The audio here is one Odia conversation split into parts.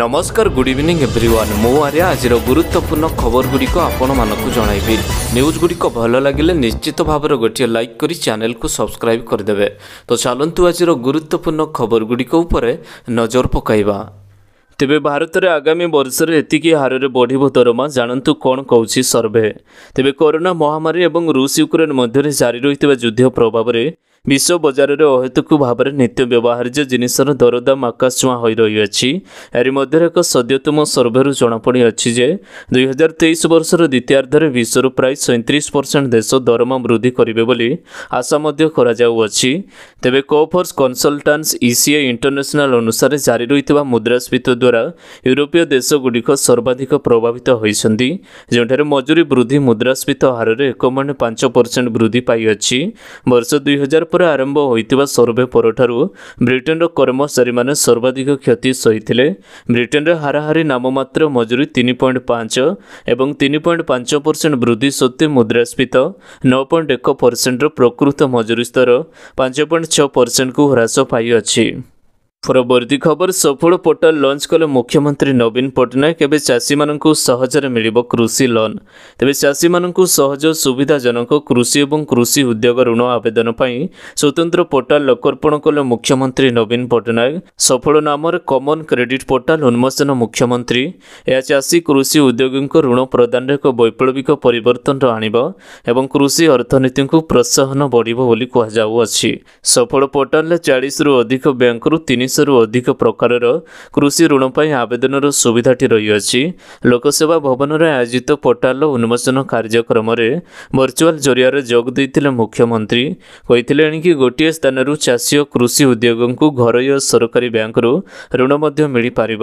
ନମସ୍କାର ଗୁଡ୍ ଇଭିନିଂ ଏଭ୍ରିୱାନ୍ ମୁଁ ଆର୍ଯ୍ୟ ଆଜିର ଗୁରୁତ୍ୱପୂର୍ଣ୍ଣ ଖବରଗୁଡ଼ିକ ଆପଣମାନଙ୍କୁ ଜଣାଇବି ନ୍ୟୁଜ୍ଗୁଡ଼ିକ ଭଲ ଲାଗିଲେ ନିଶ୍ଚିତ ଭାବରେ ଗୋଟିଏ ଲାଇକ୍ କରି ଚ୍ୟାନେଲ୍କୁ ସବସ୍କ୍ରାଇବ୍ କରିଦେବେ ତ ଚାଲନ୍ତୁ ଆଜିର ଗୁରୁତ୍ୱପୂର୍ଣ୍ଣ ଖବରଗୁଡ଼ିକ ଉପରେ ନଜର ପକାଇବା ତେବେ ଭାରତରେ ଆଗାମୀ ବର୍ଷରେ ଏତିକି ହାରରେ ବଢ଼ିବ ଦରମା ଜାଣନ୍ତୁ କ'ଣ କହୁଛି ସର୍ଭେ ତେବେ କରୋନା ମହାମାରୀ ଏବଂ ରୁଷ ୟୁକ୍ରେନ୍ ମଧ୍ୟରେ ଜାରି ରହିଥିବା ଯୁଦ୍ଧ ପ୍ରଭାବରେ ବିଶ୍ୱ ବଜାରରେ ଅହେତୁକ ଭାବରେ ନିତ୍ୟ ବ୍ୟବହାର୍ଯ୍ୟ ଜିନିଷର ଦରଦାମ ଆକାଶଛୁଆଁ ହୋଇ ରହିଅଛି ଏହାରି ମଧ୍ୟରେ ଏକ ସଦ୍ୟତମ ସର୍ଭେରୁ ଜଣାପଡ଼ିଅଛି ଯେ ଦୁଇହଜାର ତେଇଶ ବର୍ଷର ଦ୍ୱିତୀୟାର୍ଦ୍ଧରେ ବିଶ୍ୱରୁ ପ୍ରାୟ ସଇଁତିରିଶ ପରସେଣ୍ଟ ଦେଶ ଦରମା ବୃଦ୍ଧି କରିବେ ବୋଲି ଆଶା ମଧ୍ୟ କରାଯାଉଅଛି ତେବେ କୋଫର୍ସ କନ୍ସଲଟାନ୍ସ ଇସିଏ ଇଣ୍ଟରନ୍ୟାସନାଲ ଅନୁସାରେ ଜାରି ରହିଥିବା ମୁଦ୍ରାସ୍ଫୀତି ଦ୍ୱାରା ୟୁରୋପୀୟ ଦେଶଗୁଡ଼ିକ ସର୍ବାଧିକ ପ୍ରଭାବିତ ହୋଇଛନ୍ତି ଯେଉଁଠାରେ ମଜୁରୀ ବୃଦ୍ଧି ମୁଦ୍ରାସ୍ଫୀତ ହାରରେ ଏକ ମାନେ ପାଞ୍ଚ ପରସେଣ୍ଟ ବୃଦ୍ଧି ପାଇଅଛି ବର୍ଷ ଦୁଇହଜାର ପରେ ଆରମ୍ଭ ହୋଇଥିବା ସର୍ଭେ ପରଠାରୁ ବ୍ରିଟେନ୍ର କର୍ମଚାରୀମାନେ ସର୍ବାଧିକ କ୍ଷତି ସହିଥିଲେ ବ୍ରିଟେନ୍ରେ ହାରାହାରି ନାମମାତ୍ର ମଜୁରୀ ତିନି ପଏଣ୍ଟ ପାଞ୍ଚ ଏବଂ ତିନି ପଏଣ୍ଟ ପାଞ୍ଚ ପରସେଣ୍ଟ ବୃଦ୍ଧି ସତ୍ତ୍ୱେ ମୁଦ୍ରାସ୍ଫୀତ ନଅ ପଏଣ୍ଟ ଏକ ପରସେଣ୍ଟର ପ୍ରକୃତ ମଜୁରୀ ସ୍ତର ପାଞ୍ଚ ପଏଣ୍ଟ ଛଅ ପରସେଣ୍ଟକୁ ହ୍ରାସ ପାଇଅଛି পরবর্তী খবর সফল পোর্টাল লঞ্চ কলে মুখ্যমন্ত্রী নবীন পট্টনাক এবে চাষীমানকু সহজরে মিলিব কৃষি লোন তেবে চাষীমানকু সহজ সুবিধাজনক কৃষি এবং কৃষি উদ্যোগ ঋণ আবেদন পাই স্বতন্ত্র পোর্টাল লোকার্পণ কলে মুখ্যমন্ত্রী নবীন পট্টনাক সফল নামর কমন ক্রেডিট পোর্টাল উন্মোচন মুখ্যমন্ত্রী ଏହା ଚାଷୀ କୃଷି ଉଦ୍ୟୋଗୀଙ୍କୁ ଋଣ ପ୍ରଦାନରେ ଏକ ବୈପ୍ଳବିକ ପରିବର୍ତ୍ତନର ଆଣିବ ଏବଂ କୃଷି ଅର୍ଥନୀତିକୁ ପ୍ରୋତ୍ସାହନ ବଢ଼ିବ ବୋଲି କୁହାଯାଉଅଛି ସଫଳ ପୋର୍ଟାଲରେ ଚାଳିଶରୁ ଅଧିକ ବ୍ୟାଙ୍କରୁ ତିନି ଉଣେଇଶରୁ ଅଧିକ ପ୍ରକାରର କୃଷି ଋଣ ପାଇଁ ଆବେଦନର ସୁବିଧାଟି ରହିଅଛି ଲୋକସେବା ଭବନରେ ଆୟୋଜିତ ପୋର୍ଟାଲର ଉନ୍ମୋଚନ କାର୍ଯ୍ୟକ୍ରମରେ ଭର୍ଚୁଆଲ୍ ଜରିଆରେ ଯୋଗ ଦେଇଥିଲେ ମୁଖ୍ୟମନ୍ତ୍ରୀ କହିଥିଲେ କି ଗୋଟିଏ ସ୍ଥାନରୁ ଚାଷୀ ଓ କୃଷି ଉଦ୍ୟୋଗଙ୍କୁ ଘରୋଇ ଓ ସରକାରୀ ବ୍ୟାଙ୍କରୁ ଋଣ ମଧ୍ୟ ମିଳିପାରିବ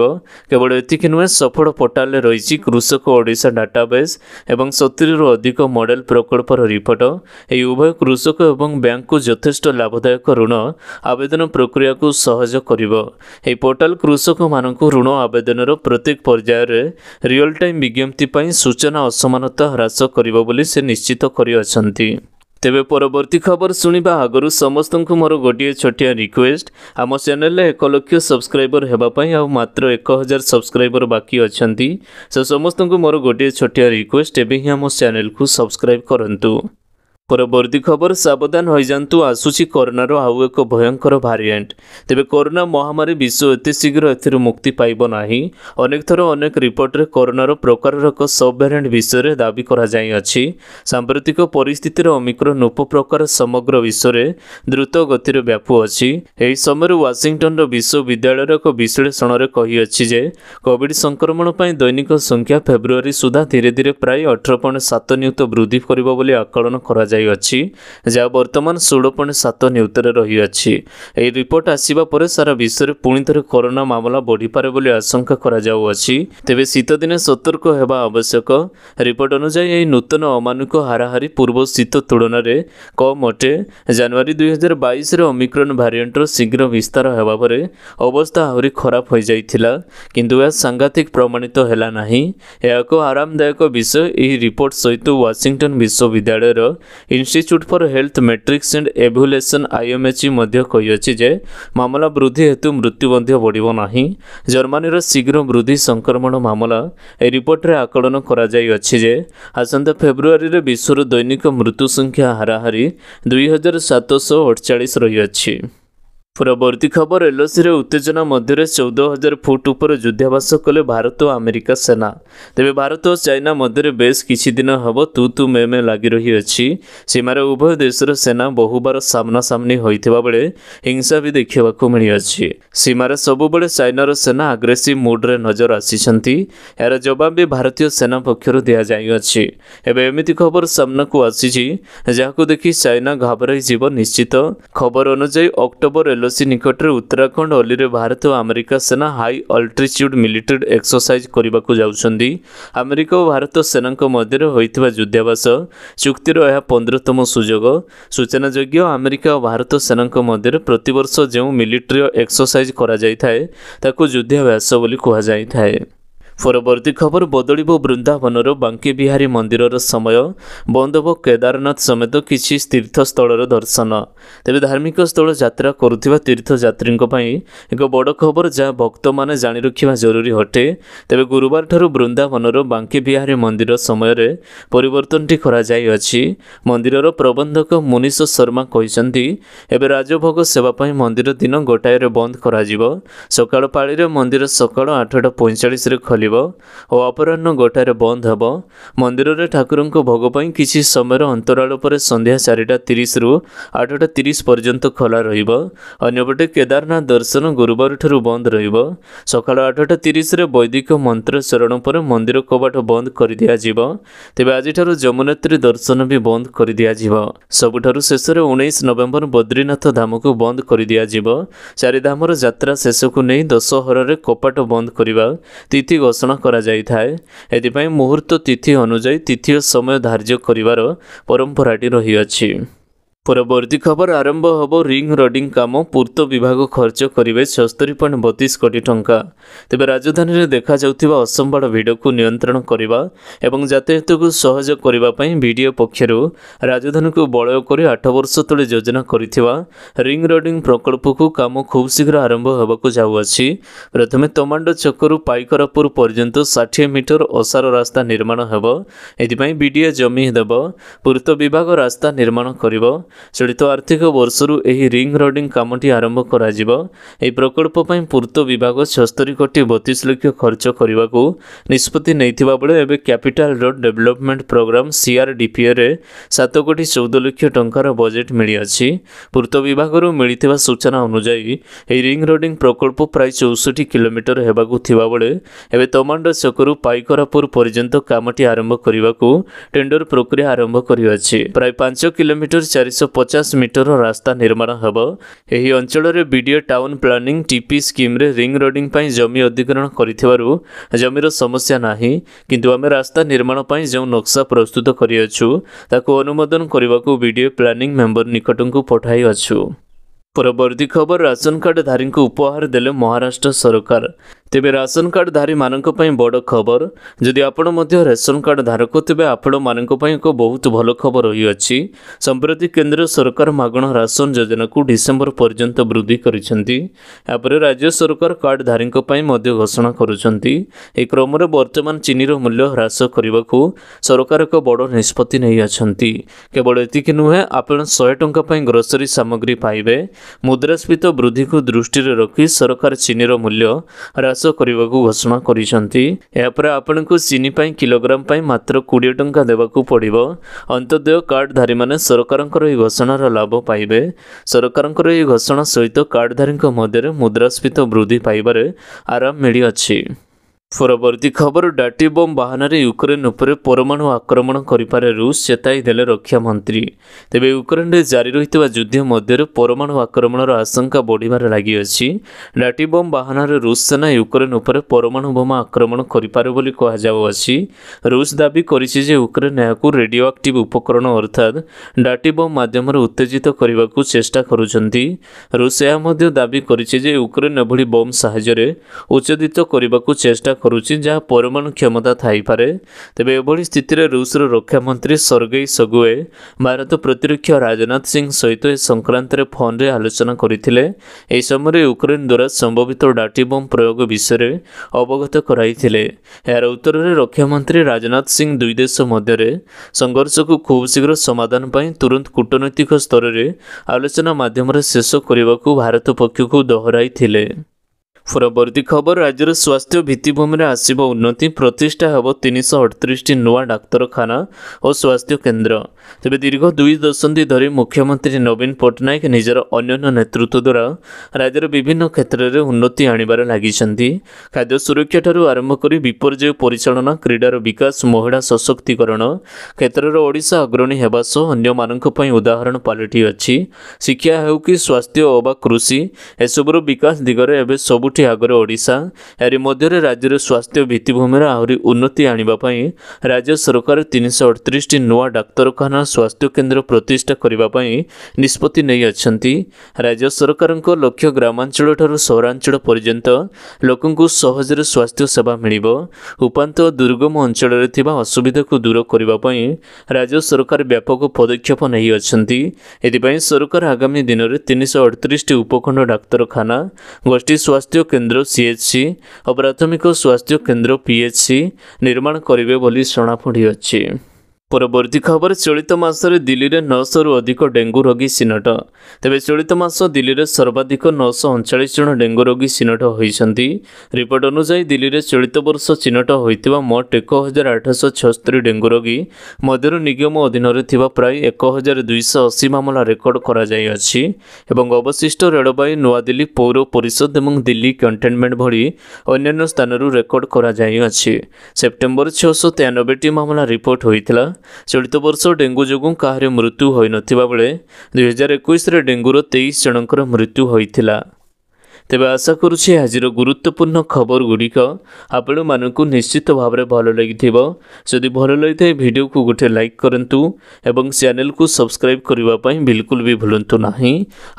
କେବଳ ଏତିକି ନୁହେଁ ସଫଳ ପୋର୍ଟାଲରେ ରହିଛି କୃଷକ ଓଡ଼ିଶା ଡାଟାବେସ୍ ଏବଂ ସତୁରିରୁ ଅଧିକ ମଡେଲ ପ୍ରକଳ୍ପର ରିପୋର୍ଟ ଏହି ଉଭୟ କୃଷକ ଏବଂ ବ୍ୟାଙ୍କକୁ ଯଥେଷ୍ଟ ଲାଭଦାୟକ ଋଣ ଆବେଦନ ପ୍ରକ୍ରିୟାକୁ ସହଜ କରିବ ପଡ଼ିବ ଏହି ପୋର୍ଟାଲ କୃଷକମାନଙ୍କୁ ଋଣ ଆବେଦନର ପ୍ରତ୍ୟେକ ପର୍ଯ୍ୟାୟରେ ରିଅଲ ଟାଇମ୍ ବିଜ୍ଞପ୍ତି ପାଇଁ ସୂଚନା ଅସମାନତା ହ୍ରାସ କରିବ ବୋଲି ସେ ନିଶ୍ଚିତ କରିଅଛନ୍ତି ତେବେ ପରବର୍ତ୍ତୀ ଖବର ଶୁଣିବା ଆଗରୁ ସମସ୍ତଙ୍କୁ ମୋର ଗୋଟିଏ ଛୋଟିଆ ରିକ୍ୱେଷ୍ଟ ଆମ ଚ୍ୟାନେଲରେ ଏକ ଲକ୍ଷ ସବସ୍କ୍ରାଇବର ହେବା ପାଇଁ ଆଉ ମାତ୍ର ଏକ ହଜାର ସବସ୍କ୍ରାଇବର ବାକି ଅଛନ୍ତି ସେ ସମସ୍ତଙ୍କୁ ମୋର ଗୋଟିଏ ଛୋଟିଆ ରିକ୍ୱେଷ୍ଟ ଏବେ ହିଁ ଆମ ଚ୍ୟାନେଲକୁ ସବସ୍କ୍ରାଇବ୍ କରନ୍ତୁ ପରବର୍ତ୍ତୀ ଖବର ସାବଧାନ ହୋଇଯାଆନ୍ତୁ ଆସୁଛି କରୋନାର ଆଉ ଏକ ଭୟଙ୍କର ଭାରିଏଣ୍ଟ ତେବେ କରୋନା ମହାମାରୀ ବିଶ୍ୱ ଏତେ ଶୀଘ୍ର ଏଥିରୁ ମୁକ୍ତି ପାଇବ ନାହିଁ ଅନେକ ଥର ଅନେକ ରିପୋର୍ଟରେ କରୋନାର ପ୍ରକାରର ଏକ ସବ୍ ଭ୍ୟାରିଏଣ୍ଟ ବିଷୟରେ ଦାବି କରାଯାଇଅଛି ସାମ୍ପ୍ରତିକ ପରିସ୍ଥିତିର ଅମିକ୍ରନ୍ ଉପପ୍ରକାର ସମଗ୍ର ବିଶ୍ୱରେ ଦ୍ରୁତ ଗତିରେ ବ୍ୟାପୁଅଛି ଏହି ସମୟରେ ୱାଶିଂଟନ୍ର ବିଶ୍ୱବିଦ୍ୟାଳୟର ଏକ ବିଶ୍ଳେଷଣରେ କହିଅଛି ଯେ କୋଭିଡ୍ ସଂକ୍ରମଣ ପାଇଁ ଦୈନିକ ସଂଖ୍ୟା ଫେବୃଆରୀ ସୁଦ୍ଧା ଧୀରେ ଧୀରେ ପ୍ରାୟ ଅଠର ପଏଣ୍ଟ ସାତ ନିୟୁତ ବୃଦ୍ଧି କରିବ ବୋଲି ଆକଳନ କରାଯାଇଛି ଯାଇଅଛି ଯାହା ବର୍ତ୍ତମାନ ଷୋହଳ ପଏଣ୍ଟ ସାତ ନିୟୁତରେ ରହିଅଛି ଏହି ରିପୋର୍ଟ ଆସିବା ପରେ ସାରା ବିଶ୍ୱରେ ପୁଣି ଥରେ କରୋନା ମାମଲା ବଢ଼ିପାରେ ବୋଲି ଆଶଙ୍କା କରାଯାଉଅଛି ତେବେ ଶୀତଦିନେ ସତର୍କ ହେବା ଆବଶ୍ୟକ ରିପୋର୍ଟ ଅନୁଯାୟୀ ଏହି ନୂତନ ଅମାନୁକ ହାରାହାରି ପୂର୍ବ ଶୀତ ତୁଳନାରେ କମ୍ ଅଟେ ଜାନୁଆରୀ ଦୁଇହଜାର ବାଇଶରେ ଅମିକ୍ରନ୍ ଭାରିଏଣ୍ଟର ଶୀଘ୍ର ବିସ୍ତାର ହେବା ପରେ ଅବସ୍ଥା ଆହୁରି ଖରାପ ହୋଇଯାଇଥିଲା କିନ୍ତୁ ଏହା ସାଂଘାତିକ ପ୍ରମାଣିତ ହେଲା ନାହିଁ ଏହା ଏକ ଆରାମଦାୟକ ବିଷୟ ଏହି ରିପୋର୍ଟ ସହିତ ୱାଶିଂଟନ୍ ବିଶ୍ୱବିଦ୍ୟାଳୟର institute for health metrics and evaluation ଆଇଏମ୍ଏଚ୍ଇ ମଧ୍ୟ କହିଅଛି ଯେ ମାମଲା ବୃଦ୍ଧି ହେତୁ ମୃତ୍ୟୁ ମଧ୍ୟ ବଢ଼ିବ ନାହିଁ ଜର୍ମାନୀର ଶୀଘ୍ର ବୃଦ୍ଧି ସଂକ୍ରମଣ ମାମଲା ଏହି ରିପୋର୍ଟରେ ଆକଳନ କରାଯାଇଅଛି ଯେ ଆସନ୍ତା ଫେବୃଆରୀରେ ବିଶ୍ୱର ଦୈନିକ ମୃତ୍ୟୁ ସଂଖ୍ୟା ହାରାହାରି ଦୁଇହଜାର ସାତଶହ ଅଠଚାଳିଶ ରହିଅଛି পরবর্তী খবর এলওসির উত্তেজনা মধ্যে চৌদ হাজার ফুট উপরে যুদ্ধাভ্যাস কলে ভারত ও আমেরিকা সেনা তবে ভারত ও চাইনা মধ্যে বেশ কিছুদিন হব তু তু মে মে লাগি রয়েছে সীমার উভয় দেশের সেনা বহুবার সামনাসামনি হয়ে বেড়ে হিংসা বি দেখা মিছে সীমার সবুলে চাইনার সেনা আগ্রেসিভ মুড্রে নজর আসিছেন এর জবাব বি ভারতীয় সেনা পক্ষ পক্ষর দিয়াযাইছে এবে এমিতি খবর সামনাকু আসিছি যাকে দেখি চাইনা ঘাবরাই যাব নিশ্চিত খবর অনুযায়ী অক্টোবর ଏଲ୍ଓସି ନିକଟରେ ଉତ୍ତରାଖଣ୍ଡ ଅଲିରେ ଭାରତ ଓ ଆମେରିକା ସେନା ହାଇ ଅଲ୍ଟିଚ୍ୟୁଡ଼୍ ମିଲିଟେଡ଼୍ ଏକ୍ସରସାଇଜ୍ କରିବାକୁ ଯାଉଛନ୍ତି ଆମେରିକା ଓ ଭାରତ ସେନାଙ୍କ ମଧ୍ୟରେ ହୋଇଥିବା ଯୁଦ୍ଧାଭ୍ୟାସ ଚୁକ୍ତିର ଏହା ପନ୍ଦରତମ ସୁଯୋଗ ସୂଚନାଯୋଗ୍ୟ ଆମେରିକା ଓ ଭାରତ ସେନାଙ୍କ ମଧ୍ୟରେ ପ୍ରତିବର୍ଷ ଯେଉଁ ମିଲିଟାରୀ ଏକ୍ସରସାଇଜ୍ କରାଯାଇଥାଏ ତାକୁ ଯୁଦ୍ଧାଭ୍ୟାସ ବୋଲି କୁହାଯାଇଥାଏ ପରବର୍ତ୍ତୀ ଖବର ବଦଳିବ ବୃନ୍ଦାବନର ବାଙ୍କେ ବିହାରୀ ମନ୍ଦିରର ସମୟ ବନ୍ଦ ହେବ କେଦାରନାଥ ସମେତ କିଛି ତୀର୍ଥସ୍ଥଳର ଦର୍ଶନ ତେବେ ଧାର୍ମିକ ସ୍ଥଳ ଯାତ୍ରା କରୁଥିବା ତୀର୍ଥଯାତ୍ରୀଙ୍କ ପାଇଁ ଏକ ବଡ଼ ଖବର ଯାହା ଭକ୍ତମାନେ ଜାଣି ରଖିବା ଜରୁରୀ ଅଟେ ତେବେ ଗୁରୁବାରଠାରୁ ବୃନ୍ଦାବନର ବାଙ୍କେ ବିହାରୀ ମନ୍ଦିର ସମୟରେ ପରିବର୍ତ୍ତନଟି କରାଯାଇଅଛି ମନ୍ଦିରର ପ୍ରବନ୍ଧକ ମୁନିଷ ଶର୍ମା କହିଛନ୍ତି ଏବେ ରାଜଭୋଗ ସେବା ପାଇଁ ମନ୍ଦିର ଦିନ ଗୋଟାଏରେ ବନ୍ଦ କରାଯିବ ସକାଳ ପାଳିରେ ମନ୍ଦିର ସକାଳ ଆଠଟା ପଇଁଚାଳିଶରେ ଖୋଲିବ ଖୋଲିବ ଓ ଅପରାହ୍ନ ଗୋଟାରେ ବନ୍ଦ ହେବ ମନ୍ଦିରରେ ଠାକୁରଙ୍କ ଭୋଗ ପାଇଁ କିଛି ସମୟର ଅନ୍ତରାଳ ପରେ ସନ୍ଧ୍ୟା ଚାରିଟା ତିରିଶରୁ ଆଠଟା ତିରିଶ ପର୍ଯ୍ୟନ୍ତ ଖୋଲା ରହିବ ଅନ୍ୟପଟେ କେଦାରନାଥ ଦର୍ଶନ ଗୁରୁବାର ଠାରୁ ବନ୍ଦ ରହିବ ସକାଳ ଆଠଟା ତିରିଶରେ ବୈଦିକ ମନ୍ତ୍ର ଚରଣ ପରେ ମନ୍ଦିର କବାଟ ବନ୍ଦ କରିଦିଆଯିବ ତେବେ ଆଜିଠାରୁ ଯମୁନେତ୍ରୀ ଦର୍ଶନ ବି ବନ୍ଦ କରିଦିଆଯିବ ସବୁଠାରୁ ଶେଷରେ ଉଣେଇଶ ନଭେମ୍ବର ବଦ୍ରିନାଥ ଧାମକୁ ବନ୍ଦ କରିଦିଆଯିବ ଚାରିଧାମର ଯାତ୍ରା ଶେଷକୁ ନେଇ ଦଶହରରେ କପାଟ ବନ୍ଦ କରିବା ତିଥି ଘୋଷ ଘୋଷଣା କରାଯାଇଥାଏ ଏଥିପାଇଁ ମୁହୂର୍ତ୍ତ ତିଥି ଅନୁଯାୟୀ ତିଥି ଓ ସମୟ ଧାର୍ଯ୍ୟ କରିବାର ପରମ୍ପରାଟି ରହିଅଛି পরবর্তী খবর আরম্ভ হব রিং রডিং কাম পূর্ত বিভাগ খরচ করবে ছস্তরি পয়েন্ট বতিশ কোটি টঙ্কা তেবে রাজধানীর দেখা যাওয়া অসম্ভাড় ভিড়ক নিয়ন্ত্রণ করা এবং যাতায়াতক সহজ করা ভিডিও পক্ষর রাজধানীকে বলয় করে আট বর্ষ তলে যোজনা করে রিং রডিং প্রকল্পক কাম খুব শীঘ্র আরম্ভ হওয়া যাওয়াছি প্রথমে তমাণ্ড চকর পাইকরাপুর পর্যন্ত ষাঠিয়ে মিটর অসার রাস্তা নির্মাণ হব এথিপাই বিডিএ জমি দেব পূর্ত বিভাগ রাস্তা নির্মাণ করব ଚଳିତ ଆର୍ଥିକ ବର୍ଷରୁ ଏହି ରିଙ୍ଗ ରୋଡିଂ କାମଟି ଆରମ୍ଭ କରାଯିବ ଏହି ପ୍ରକଳ୍ପ ପାଇଁ ପୂର୍ତ୍ତ ବିଭାଗ ଛସ୍ତରୀ କୋଟି ବତିଶ ଲକ୍ଷ ଖର୍ଚ୍ଚ କରିବାକୁ ନିଷ୍ପତ୍ତି ନେଇଥିବା ବେଳେ ଏବେ କ୍ୟାପିଟାଲ ରୋଡ୍ ଡେଭଲପମେଣ୍ଟ ପ୍ରୋଗ୍ରାମ ସିଆର୍ଡିପିଏରେ ସାତ କୋଟି ଚଉଦ ଲକ୍ଷ ଟଙ୍କାର ବଜେଟ୍ ମିଳିଅଛି ପୂର୍ତ୍ତ ବିଭାଗରୁ ମିଳିଥିବା ସୂଚନା ଅନୁଯାୟୀ ଏହି ରିଙ୍ଗ ରୋଡିଂ ପ୍ରକଳ୍ପ ପ୍ରାୟ ଚଉଷଠି କିଲୋମିଟର ହେବାକୁ ଥିବାବେଳେ ଏବେ ତମାଣ୍ଡ ଛକରୁ ପାଇକରାପୁର ପର୍ଯ୍ୟନ୍ତ କାମଟି ଆରମ୍ଭ କରିବାକୁ ଟେଣ୍ଡର ପ୍ରକ୍ରିୟା ଆରମ୍ଭ କରିଅଛି ପ୍ରାୟ ପାଞ୍ଚ କିଲୋମିଟର ଚାରିଶହ ଦୁଇଶହ ପଚାଶ ମିଟର ରାସ୍ତା ନିର୍ମାଣ ହେବ ଏହି ଅଞ୍ଚଳରେ ବିଡ଼ିଓ ଟାଉନ୍ ପ୍ଲାନିଂ ଟିପି ସ୍କିମ୍ରେ ରିଙ୍ଗ ରୋଡିଂ ପାଇଁ ଜମି ଅଧିଗ୍ରହଣ କରିଥିବାରୁ ଜମିର ସମସ୍ୟା ନାହିଁ କିନ୍ତୁ ଆମେ ରାସ୍ତା ନିର୍ମାଣ ପାଇଁ ଯେଉଁ ନକ୍ସା ପ୍ରସ୍ତୁତ କରିଅଛୁ ତାକୁ ଅନୁମୋଦନ କରିବାକୁ ବିଡ଼ିଓ ପ୍ଲାନିଂ ମେମ୍ବର ନିକଟଙ୍କୁ ପଠାଇଅଛୁ ପରବର୍ତ୍ତୀ ଖବର ରାସନ କାର୍ଡ଼ଧାରୀଙ୍କୁ ଉପହାର ଦେଲେ ମହାରାଷ୍ଟ୍ର ସରକାର ତେବେ ରାସନ କାର୍ଡ଼ଧାରୀମାନଙ୍କ ପାଇଁ ବଡ଼ ଖବର ଯଦି ଆପଣ ମଧ୍ୟ ରାସନ କାର୍ଡ଼ ଧାରକ ତେବେ ଆପଣମାନଙ୍କ ପାଇଁ ଏକ ବହୁତ ଭଲ ଖବର ରହିଅଛି ସମ୍ପ୍ରତି କେନ୍ଦ୍ର ସରକାର ମାଗଣା ରାସନ ଯୋଜନାକୁ ଡିସେମ୍ବର ପର୍ଯ୍ୟନ୍ତ ବୃଦ୍ଧି କରିଛନ୍ତି ଏହାପରେ ରାଜ୍ୟ ସରକାର କାର୍ଡ଼ଧାରୀଙ୍କ ପାଇଁ ମଧ୍ୟ ଘୋଷଣା କରୁଛନ୍ତି ଏହି କ୍ରମରେ ବର୍ତ୍ତମାନ ଚିନିର ମୂଲ୍ୟ ହ୍ରାସ କରିବାକୁ ସରକାର ଏକ ବଡ଼ ନିଷ୍ପତ୍ତି ନେଇଅଛନ୍ତି କେବଳ ଏତିକି ନୁହେଁ ଆପଣ ଶହେ ଟଙ୍କା ପାଇଁ ଗ୍ରୋସରୀ ସାମଗ୍ରୀ ପାଇବେ ମୁଦ୍ରାସ୍ଫୀତ ବୃଦ୍ଧିକୁ ଦୃଷ୍ଟିରେ ରଖି ସରକାର ଚିନିର ମୂଲ୍ୟ ଚାଷ କରିବାକୁ ଘୋଷଣା କରିଛନ୍ତି ଏହାପରେ ଆପଣଙ୍କୁ ଚିନି ପାଇଁ କିଲୋଗ୍ରାମ ପାଇଁ ମାତ୍ର କୋଡ଼ିଏ ଟଙ୍କା ଦେବାକୁ ପଡ଼ିବ ଅନ୍ତୋଦୟ କାର୍ଡ଼ଧାରୀମାନେ ସରକାରଙ୍କର ଏହି ଘୋଷଣାର ଲାଭ ପାଇବେ ସରକାରଙ୍କର ଏହି ଘୋଷଣା ସହିତ କାର୍ଡ଼ଧାରୀଙ୍କ ମଧ୍ୟରେ ମୁଦ୍ରାସ୍ଫୀତ ବୃଦ୍ଧି ପାଇବାରେ ଆରାମ ମିଳିଅଛି ପରବର୍ତ୍ତୀ ଖବର ଡାଟିବମ୍ ବାହାନାରେ ୟୁକ୍ରେନ୍ ଉପରେ ପରମାଣୁ ଆକ୍ରମଣ କରିପାରେ ରୁଷ ଚେତାଇ ଦେଲେ ରକ୍ଷାମନ୍ତ୍ରୀ ତେବେ ୟୁକ୍ରେନ୍ରେ ଜାରି ରହିଥିବା ଯୁଦ୍ଧ ମଧ୍ୟରେ ପରମାଣୁ ଆକ୍ରମଣର ଆଶଙ୍କା ବଢ଼ିବାରେ ଲାଗିଅଛି ଡାଟିବମ୍ ବାହାନାରେ ରୁଷ ସେନା ୟୁକ୍ରେନ୍ ଉପରେ ପରମାଣୁ ବୋମା ଆକ୍ରମଣ କରିପାରେ ବୋଲି କୁହାଯାଉଅଛି ରୁଷ ଦାବି କରିଛି ଯେ ୟୁକ୍ରେନ୍ ଏହାକୁ ରେଡିଓ ଆକ୍ଟିଭ୍ ଉପକରଣ ଅର୍ଥାତ୍ ଡାଟିବମ୍ ମାଧ୍ୟମରେ ଉତ୍ତେଜିତ କରିବାକୁ ଚେଷ୍ଟା କରୁଛନ୍ତି ରୁଷ ଏହା ମଧ୍ୟ ଦାବି କରିଛି ଯେ ୟୁକ୍ରେନ୍ ଏଭଳି ବମ୍ ସାହାଯ୍ୟରେ ଉଚ୍ଛେଦିତ କରିବାକୁ ଚେଷ୍ଟା କରୁଛି ଯାହା ପରମାଣୁ କ୍ଷମତା ଥାଇପାରେ ତେବେ ଏଭଳି ସ୍ଥିତିରେ ରୁଷର ରକ୍ଷାମନ୍ତ୍ରୀ ସର୍ଗେଇ ସଗୁଏ ଭାରତ ପ୍ରତିରକ୍ଷା ରାଜନାଥ ସିଂହ ସହିତ ଏ ସଂକ୍ରାନ୍ତରେ ଫୋନ୍ରେ ଆଲୋଚନା କରିଥିଲେ ଏହି ସମୟରେ ୟୁକ୍ରେନ୍ ଦ୍ୱାରା ସମ୍ଭବିତ ଡାଟିବମ୍ ପ୍ରୟୋଗ ବିଷୟରେ ଅବଗତ କରାଇଥିଲେ ଏହାର ଉତ୍ତରରେ ରକ୍ଷାମନ୍ତ୍ରୀ ରାଜନାଥ ସିଂହ ଦୁଇ ଦେଶ ମଧ୍ୟରେ ସଂଘର୍ଷକୁ ଖୁବ୍ ଶୀଘ୍ର ସମାଧାନ ପାଇଁ ତୁରନ୍ତ କୂଟନୈତିକ ସ୍ତରରେ ଆଲୋଚନା ମାଧ୍ୟମରେ ଶେଷ କରିବାକୁ ଭାରତ ପକ୍ଷକୁ ଦୋହରାଇଥିଲେ ପରବର୍ତ୍ତୀ ଖବର ରାଜ୍ୟର ସ୍ୱାସ୍ଥ୍ୟ ଭିତ୍ତିଭୂମିରେ ଆସିବ ଉନ୍ନତି ପ୍ରତିଷ୍ଠା ହେବ ତିନିଶହ ଅଠତିରିଶଟି ନୂଆ ଡାକ୍ତରଖାନା ଓ ସ୍ୱାସ୍ଥ୍ୟ କେନ୍ଦ୍ର ତେବେ ଦୀର୍ଘ ଦୁଇ ଦଶନ୍ଧି ଧରି ମୁଖ୍ୟମନ୍ତ୍ରୀ ନବୀନ ପଟ୍ଟନାୟକ ନିଜର ଅନ୍ୟାନ୍ୟ ନେତୃତ୍ୱ ଦ୍ୱାରା ରାଜ୍ୟର ବିଭିନ୍ନ କ୍ଷେତ୍ରରେ ଉନ୍ନତି ଆଣିବାରେ ଲାଗିଛନ୍ତି ଖାଦ୍ୟ ସୁରକ୍ଷାଠାରୁ ଆରମ୍ଭ କରି ବିପର୍ଯ୍ୟୟ ପରିଚାଳନା କ୍ରୀଡ଼ାର ବିକାଶ ମହିଳା ସଶକ୍ତିକରଣ କ୍ଷେତ୍ରରେ ଓଡ଼ିଶା ଅଗ୍ରଣୀ ହେବା ସହ ଅନ୍ୟମାନଙ୍କ ପାଇଁ ଉଦାହରଣ ପାଲଟି ଅଛି ଶିକ୍ଷା ହେଉ କି ସ୍ୱାସ୍ଥ୍ୟ ଅବା କୃଷି ଏସବୁର ବିକାଶ ଦିଗରେ ଏବେ ସବୁଠି ଦୃଷ୍ଟି ଆଗରେ ଓଡ଼ିଶା ଏହାରି ମଧ୍ୟରେ ରାଜ୍ୟରେ ସ୍ୱାସ୍ଥ୍ୟ ଭିତ୍ତିଭୂମିର ଆହୁରି ଉନ୍ନତି ଆଣିବା ପାଇଁ ରାଜ୍ୟ ସରକାର ତିନିଶହ ଅଠତିରିଶଟି ନୂଆ ଡାକ୍ତରଖାନା ସ୍ୱାସ୍ଥ୍ୟକେନ୍ଦ୍ର ପ୍ରତିଷ୍ଠା କରିବା ପାଇଁ ନିଷ୍ପତ୍ତି ନେଇଅଛନ୍ତି ରାଜ୍ୟ ସରକାରଙ୍କ ଲକ୍ଷ୍ୟ ଗ୍ରାମାଞ୍ଚଳ ଠାରୁ ସହରାଞ୍ଚଳ ପର୍ଯ୍ୟନ୍ତ ଲୋକଙ୍କୁ ସହଜରେ ସ୍ୱାସ୍ଥ୍ୟ ସେବା ମିଳିବ ଉପାନ୍ତ ଦୁର୍ଗମ ଅଞ୍ଚଳରେ ଥିବା ଅସୁବିଧାକୁ ଦୂର କରିବା ପାଇଁ ରାଜ୍ୟ ସରକାର ବ୍ୟାପକ ପଦକ୍ଷେପ ନେଇଅଛନ୍ତି ଏଥିପାଇଁ ସରକାର ଆଗାମୀ ଦିନରେ ତିନିଶହ ଅଠତିରିଶଟି ଉପଖଣ୍ଡ ଡାକ୍ତରଖାନା ଗୋଷ୍ଠୀ ସ୍ୱାସ୍ଥ୍ୟ ସ୍ୱାସ୍ଥ୍ୟ କେନ୍ଦ୍ର ସିଏଚ୍ସି ଓ ପ୍ରାଥମିକ ସ୍ୱାସ୍ଥ୍ୟ କେନ୍ଦ୍ର ପିଏଚ୍ସି ନିର୍ମାଣ କରିବେ ବୋଲି ଜଣାପଡ଼ିଅଛି ପରବର୍ତ୍ତୀ ଖବର ଚଳିତ ମାସରେ ଦିଲ୍ଲୀରେ ନଅଶହରୁ ଅଧିକ ଡେଙ୍ଗୁ ରୋଗୀ ଚିହ୍ନଟ ତେବେ ଚଳିତ ମାସ ଦିଲ୍ଲୀରେ ସର୍ବାଧିକ ନଅଶହ ଅଣଚାଳିଶ ଜଣ ଡେଙ୍ଗୁ ରୋଗୀ ଚିହ୍ନଟ ହୋଇଛନ୍ତି ରିପୋର୍ଟ ଅନୁଯାୟୀ ଦିଲ୍ଲୀରେ ଚଳିତ ବର୍ଷ ଚିହ୍ନଟ ହୋଇଥିବା ମୋଟ ଏକ ହଜାର ଆଠଶହ ଛଅସ୍ତରୀ ଡେଙ୍ଗୁ ରୋଗୀ ମଧ୍ୟରୁ ନିଗମ ଅଧୀନରେ ଥିବା ପ୍ରାୟ ଏକ ହଜାର ଦୁଇଶହ ଅଶୀ ମାମଲା ରେକର୍ଡ କରାଯାଇଅଛି ଏବଂ ଅବଶିଷ୍ଟ ରେଳବାଇ ନୂଆଦିଲ୍ଲୀ ପୌର ପରିଷଦ ଏବଂ ଦିଲ୍ଲୀ କଣ୍ଟେନମେଣ୍ଟ ଭଳି ଅନ୍ୟାନ୍ୟ ସ୍ଥାନରୁ ରେକର୍ଡ କରାଯାଇଅଛି ସେପ୍ଟେମ୍ବର ଛଅଶହ ତେୟାନବେଟି ମାମଲା ରିପୋର୍ଟ ହୋଇଥିଲା ଚଳିତ ବର୍ଷ ଡେଙ୍ଗୁ ଯୋଗୁଁ କାହାର ମୃତ୍ୟୁ ହୋଇନଥିବା ବେଳେ ଦୁଇହଜାର ଏକୋଇଶରେ ଡେଙ୍ଗୁର ତେଇଶ ଜଣଙ୍କର ମୃତ୍ୟୁ ହୋଇଥିଲା ତେବେ ଆଶା କରୁଛି ଆଜିର ଗୁରୁତ୍ୱପୂର୍ଣ୍ଣ ଖବରଗୁଡ଼ିକ ଆପଣମାନଙ୍କୁ ନିଶ୍ଚିତ ଭାବରେ ଭଲ ଲାଗିଥିବ ଯଦି ଭଲ ଲାଗିଥାଏ ଭିଡ଼ିଓକୁ ଗୋଟିଏ ଲାଇକ୍ କରନ୍ତୁ ଏବଂ ଚ୍ୟାନେଲ୍କୁ ସବସ୍କ୍ରାଇବ୍ କରିବା ପାଇଁ ବିଲକୁଲ ବି ଭୁଲନ୍ତୁ ନାହିଁ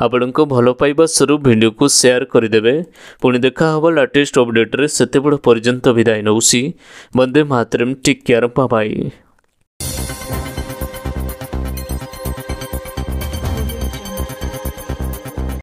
ଆପଣଙ୍କ ଭଲ ପାଇବା ସ୍ୱରୂପ ଭିଡ଼ିଓକୁ ସେୟାର କରିଦେବେ ପୁଣି ଦେଖା ହେବ ଲାଟେଷ୍ଟ ଅପଡେଟ୍ରେ ସେତେବେଳେ ପର୍ଯ୍ୟନ୍ତ ବିଦାୟ ନେଉଛି ବନ୍ଦେ ମାତରମ୍ ଟିକ୍ କେୟାର ପାଇଁ